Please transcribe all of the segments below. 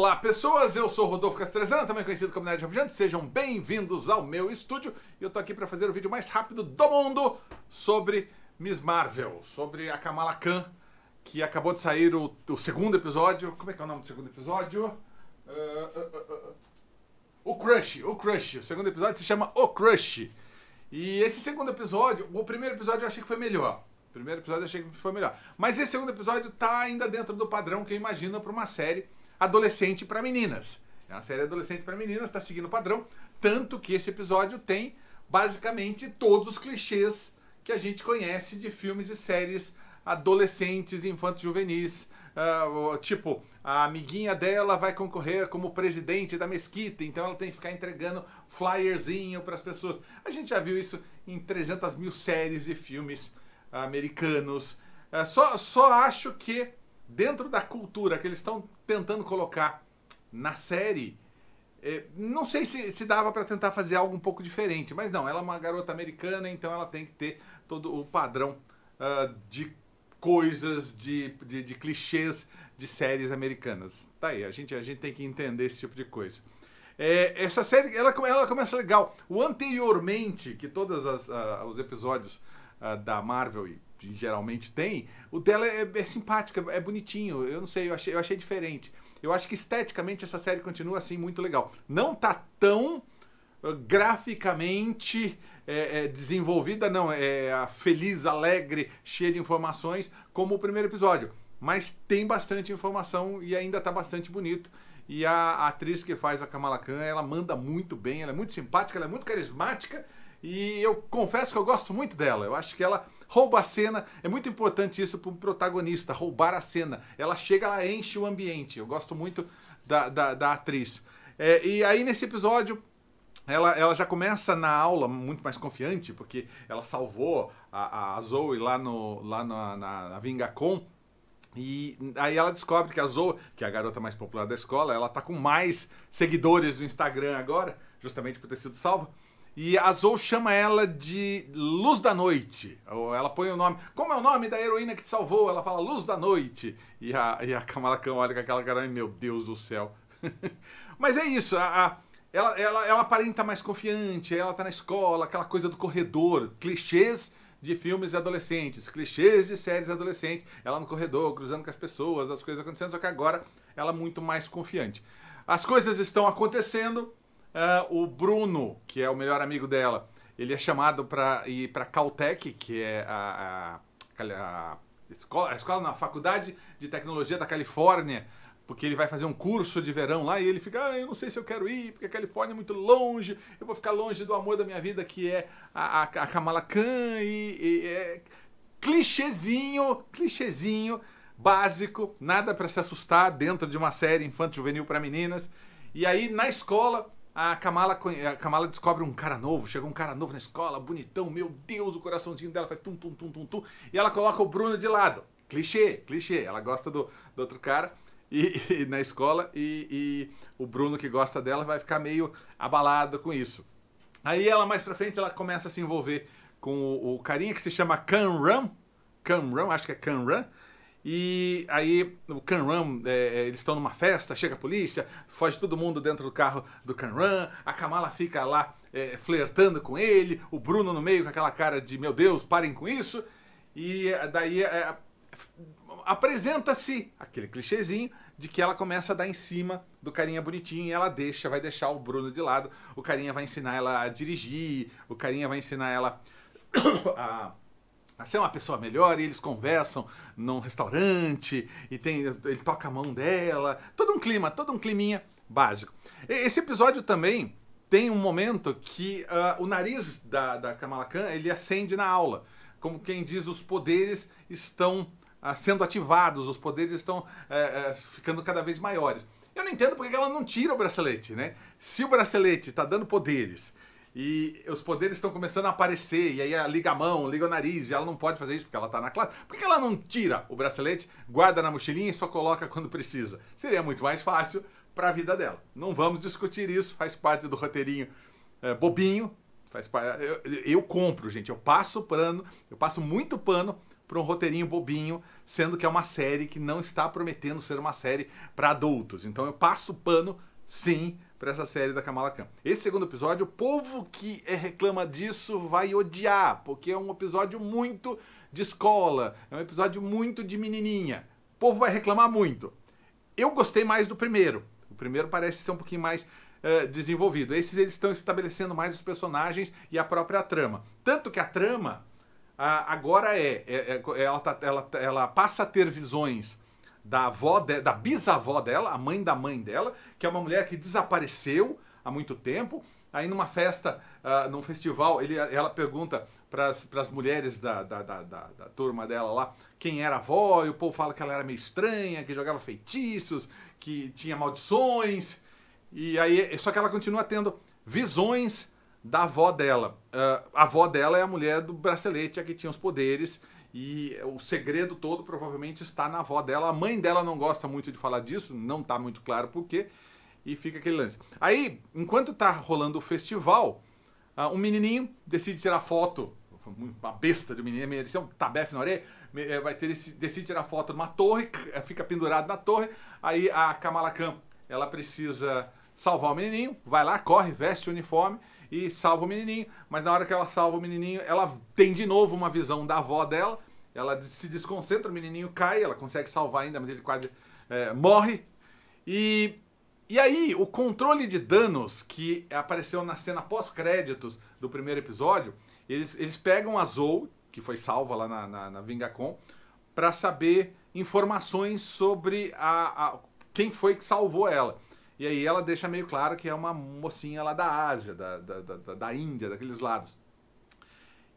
Olá, pessoas! Eu sou Rodolfo Castrezana, também conhecido como Nerd Rabugento. Sejam bem-vindos ao meu estúdio. E eu tô aqui para fazer o vídeo mais rápido do mundo sobre Miss Marvel, sobre a Kamala Khan, que acabou de sair o, o segundo episódio. Como é que é o nome do segundo episódio? Uh, uh, uh, o Crush, o Crush. O segundo episódio se chama O Crush. E esse segundo episódio, o primeiro episódio eu achei que foi melhor. O primeiro episódio eu achei que foi melhor. Mas esse segundo episódio tá ainda dentro do padrão que eu imagino para uma série adolescente para meninas. É uma série adolescente para meninas, está seguindo o padrão, tanto que esse episódio tem basicamente todos os clichês que a gente conhece de filmes e séries adolescentes, infantos juvenis. Uh, tipo, a amiguinha dela vai concorrer como presidente da mesquita, então ela tem que ficar entregando flyerzinho para as pessoas. A gente já viu isso em 300 mil séries e filmes americanos. Uh, só, só acho que dentro da cultura que eles estão tentando colocar na série, é, não sei se, se dava para tentar fazer algo um pouco diferente, mas não, ela é uma garota americana, então ela tem que ter todo o padrão uh, de coisas, de, de, de, clichês de séries americanas. Tá aí, a gente, a gente tem que entender esse tipo de coisa. É, essa série, ela, ela começa legal. O anteriormente, que todos uh, ah, os episódios uh, da Marvel e geralmente tem, o dela é, é simpática, é bonitinho. Eu não sei, eu achei, eu achei diferente. Eu acho que esteticamente essa série continua assim muito legal. Não tá tão ah, graficamente é, é, desenvolvida, não, é, é feliz, alegre, cheia de informações, como o primeiro episódio. Mas tem bastante informação e ainda tá bastante bonito. E a, a atriz que faz a Kamala Khan, ela manda muito bem, ela é muito simpática, ela é muito carismática e eu confesso que eu gosto muito dela. Eu acho que ela rouba a cena. É muito importante isso para um protagonista, roubar a cena. Ela chega, ela enche o ambiente. Eu gosto muito da, da, da atriz. É, e aí, nesse episódio, ela, ela já começa na aula muito mais confiante, porque ela salvou a, a Zoe lá, no, lá na, na, na Vingacom. E aí ela descobre que a Zoe, que é a garota mais popular da escola, ela tá com mais seguidores no Instagram agora, justamente por ter sido salva. E a Zou chama ela de Luz da Noite. Ou ela põe o nome. Como é o nome da heroína que te salvou? Ela fala Luz da Noite. E a, e a Kamala Khan olha com aquela cara, meu Deus do céu. Mas é isso. A, a, ela, ela, ela aparenta mais confiante, ela tá na escola, aquela coisa do corredor, clichês de filmes adolescentes, clichês de séries adolescentes, ela no corredor, cruzando com as pessoas, as coisas acontecendo, só que agora ela é muito mais confiante. As coisas estão acontecendo, Uh, o Bruno, que é o melhor amigo dela, ele é chamado para ir para Caltech, que é a, a, a, escola, a escola, faculdade de tecnologia da Califórnia, porque ele vai fazer um curso de verão lá e ele fica, ah, eu não sei se eu quero ir, porque a Califórnia é muito longe, eu vou ficar longe do amor da minha vida, que é a, a, a Kamala Khan, e, e é clichêzinho, clichêzinho, básico, nada para se assustar dentro de uma série infanto-juvenil para meninas. E aí, na escola, a Kamala, a Kamala descobre um cara novo, chega um cara novo na escola, bonitão, meu Deus, o coraçãozinho dela faz tum, tum, tum, tum, tum, e ela coloca o Bruno de lado. Clichê, clichê, ela gosta do, do outro cara e, e na escola e, e o Bruno que gosta dela vai ficar meio abalado com isso. Aí ela mais pra frente ela começa a se envolver com o, o carinha que se chama Kamran, Ram acho que é Ram e aí o Can é, é, eles estão numa festa, chega a polícia, foge todo mundo dentro do carro do Can Ram a Kamala fica lá é, flertando com ele, o Bruno no meio com aquela cara de meu Deus, parem com isso. E é, daí é, é, apresenta-se aquele clichêzinho de que ela começa a dar em cima do carinha bonitinho e ela deixa, vai deixar o Bruno de lado, o carinha vai ensinar ela a dirigir, o carinha vai ensinar ela a você é uma pessoa melhor e eles conversam num restaurante e tem ele toca a mão dela, todo um clima, todo um climinha básico. Esse episódio também tem um momento que uh, o nariz da, da Kamala Khan ele acende na aula, como quem diz os poderes estão uh, sendo ativados, os poderes estão uh, ficando cada vez maiores. Eu não entendo porque ela não tira o bracelete, né? Se o bracelete está dando poderes e os poderes estão começando a aparecer, e aí ela liga a mão, liga o nariz, e ela não pode fazer isso porque ela tá na classe. Por que ela não tira o bracelete, guarda na mochilinha e só coloca quando precisa? Seria muito mais fácil para a vida dela. Não vamos discutir isso, faz parte do roteirinho é, bobinho. Faz parte, eu, eu compro, gente, eu passo pano, eu passo muito pano para um roteirinho bobinho, sendo que é uma série que não está prometendo ser uma série para adultos. Então eu passo pano, sim, para essa série da Kamala Khan. Esse segundo episódio, o povo que é, reclama disso vai odiar, porque é um episódio muito de escola, é um episódio muito de menininha. O povo vai reclamar muito. Eu gostei mais do primeiro. O primeiro parece ser um pouquinho mais eh, desenvolvido. Esses eles estão estabelecendo mais os personagens e a própria trama. Tanto que a trama agora é, é, é ela, tá, ela, ela passa a ter visões da avó de, da bisavó dela, a mãe da mãe dela, que é uma mulher que desapareceu há muito tempo. Aí numa festa, uh, num festival, ele, ela pergunta para as mulheres da, da, da, da, turma dela lá quem era a avó, e o povo fala que ela era meio estranha, que jogava feitiços, que tinha maldições. E aí, só que ela continua tendo visões da avó dela. Uh, a avó dela é a mulher do bracelete, a que tinha os poderes. E o segredo todo provavelmente está na avó dela. A mãe dela não gosta muito de falar disso, não está muito claro por quê. E fica aquele lance. Aí, enquanto está rolando o festival, uh, um menininho decide tirar foto. Uma besta de menino, ele tem um tabefe na orelha, eh, vai ter esse, decide tirar foto numa torre, eh, fica pendurado na torre. Aí a Kamala Khan, ela precisa salvar o menininho, vai lá, corre, veste o uniforme e salva o menininho. Mas na hora que ela salva o menininho, ela tem de novo uma visão da avó dela. Ela se desconcentra, o menininho cai, ela consegue salvar ainda, mas ele quase é, morre. E, e aí, o controle de danos que apareceu na cena pós-créditos do primeiro episódio, eles, eles pegam a Zoe, que foi salva lá na, na, na Vingacon, para saber informações sobre a, a, quem foi que salvou ela. E aí ela deixa meio claro que é uma mocinha lá da Ásia, da, da, da, da Índia, daqueles lados.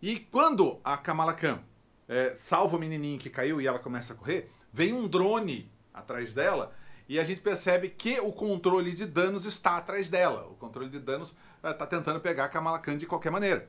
E quando a Kamala Khan é, salva o menininho que caiu e ela começa a correr, vem um drone atrás dela e a gente percebe que o controle de danos está atrás dela. O controle de danos está é, tentando pegar a Kamala Khan de qualquer maneira.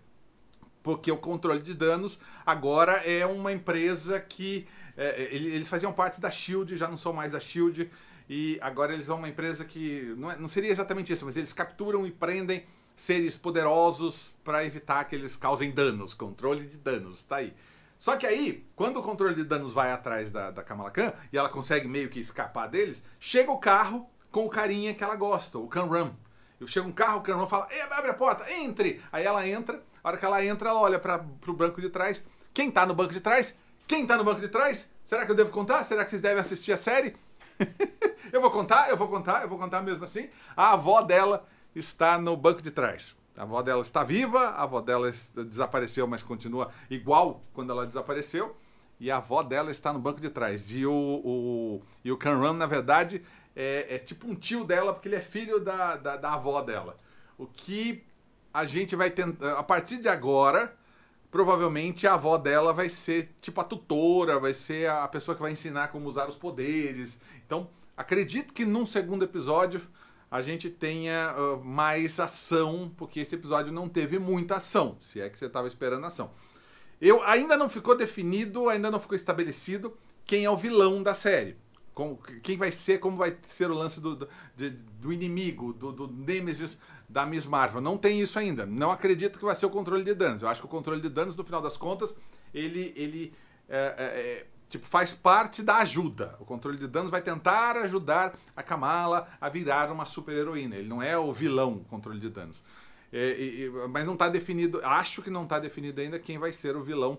Porque o controle de danos agora é uma empresa que. É, é eles faziam parte da Shield, já não são mais da Shield. E agora eles vão uma empresa que não, é, não seria exatamente isso, mas eles capturam e prendem seres poderosos para evitar que eles causem danos. Controle de danos, tá aí. Só que aí, quando o controle de danos vai atrás da, da Kamala Khan e ela consegue meio que escapar deles, chega o carro com o carinha que ela gosta, o Eu Chega um carro, o Kanram fala: abre a porta, entre! Aí ela entra, a hora que ela entra, ela olha para o banco de trás. Quem tá no banco de trás? Quem tá no banco de trás? Será que eu devo contar? Será que vocês devem assistir a série? Eu vou contar, eu vou contar, eu vou contar mesmo assim. A avó dela está no banco de trás. A avó dela está viva, a avó dela desapareceu, mas continua igual quando ela desapareceu. E a avó dela está no banco de trás. E o, o, e o Can Run, na verdade, é, é, tipo um tio dela, porque ele é filho da, da, da avó dela. O que a gente vai tentar. A partir de agora, provavelmente a avó dela vai ser tipo a tutora, vai ser a pessoa que vai ensinar como usar os poderes. Então, Acredito que num segundo episódio a gente tenha uh, mais ação, porque esse episódio não teve muita ação, se é que você estava esperando ação. Eu ainda não ficou definido, ainda não ficou estabelecido quem é o vilão da série. Como, quem vai ser, como vai ser o lance do, do, do inimigo, do, do Nemesis da Miss Marvel. Não tem isso ainda. Não acredito que vai ser o controle de danos. Eu acho que o controle de danos, no final das contas, ele, ele é, é, Tipo, faz parte da ajuda. O controle de danos vai tentar ajudar a Kamala a virar uma super-heroína. Ele não é o vilão, o controle de danos. É, é, mas não está definido, acho que não está definido ainda quem vai ser o vilão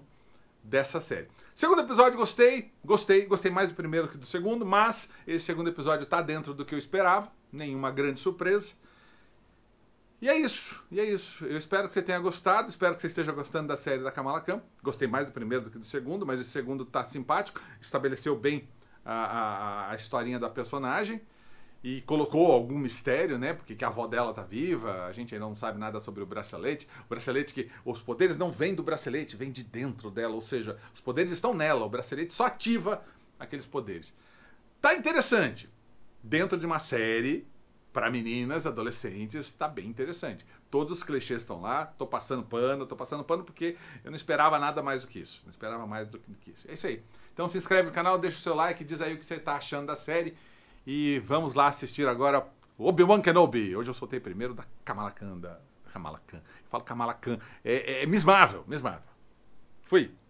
dessa série. Segundo episódio, gostei, gostei, gostei mais do primeiro que do segundo, mas esse segundo episódio está dentro do que eu esperava, nenhuma grande surpresa. E é isso, e é isso. Eu espero que você tenha gostado, espero que você esteja gostando da série da Kamala Khan. Gostei mais do primeiro do que do segundo, mas o segundo tá simpático, estabeleceu bem a, a, a historinha da personagem e colocou algum mistério, né? Porque que a avó dela tá viva, a gente ainda não sabe nada sobre o bracelete. O bracelete que os poderes não vêm do bracelete, vêm de dentro dela, ou seja, os poderes estão nela, o bracelete só ativa aqueles poderes. Tá interessante. Dentro de uma série para meninas, adolescentes, está bem interessante. Todos os clichês estão lá, tô passando pano, tô passando pano porque eu não esperava nada mais do que isso. Não esperava mais do que isso. É isso aí. Então se inscreve no canal, deixa o seu like, diz aí o que você está achando da série. E vamos lá assistir agora Obi-Wan Kenobi. Hoje eu soltei primeiro da Kamala Khan. Da Kamala Khan. Eu falo Kamala Khan. É, é, é mismável, mismável. Fui.